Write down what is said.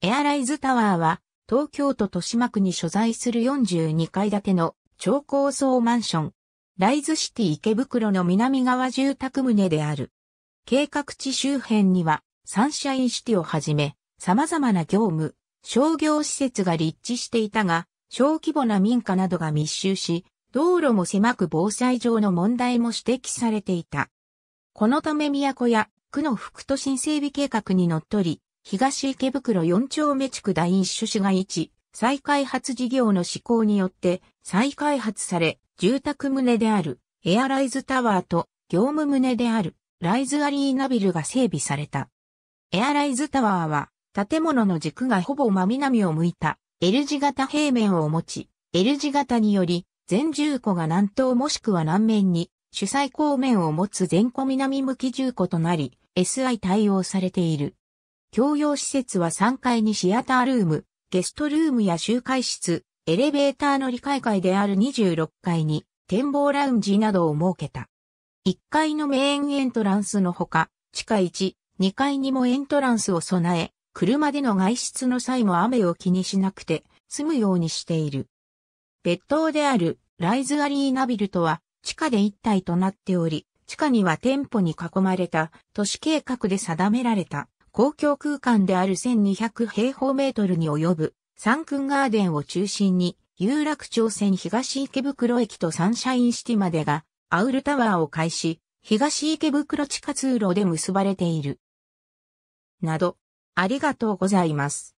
エアライズタワーは、東京都豊島区に所在する42階建ての超高層マンション、ライズシティ池袋の南側住宅棟である。計画地周辺には、サンシャインシティをはじめ、様々な業務、商業施設が立地していたが、小規模な民家などが密集し、道路も狭く防災上の問題も指摘されていた。このため都や区の副都心整備計画にのっとり、東池袋4丁目地区第一種市街地、再開発事業の施行によって再開発され、住宅棟であるエアライズタワーと業務棟であるライズアリーナビルが整備された。エアライズタワーは建物の軸がほぼ真南を向いた L 字型平面を持ち、L 字型により全住戸が南東もしくは南面に主催公面を持つ全戸南向き住戸となり、SI 対応されている。共用施設は3階にシアタールーム、ゲストルームや集会室、エレベーター乗り換えである26階に展望ラウンジなどを設けた。1階のメインエントランスのほか、地下1、2階にもエントランスを備え、車での外出の際も雨を気にしなくて済むようにしている。別棟であるライズアリーナビルとは地下で一体となっており、地下には店舗に囲まれた都市計画で定められた公共空間である1200平方メートルに及ぶ三君ガーデンを中心に有楽町線東池袋駅とサンシャインシティまでがアウルタワーを介し東池袋地下通路で結ばれている。など、ありがとうございます。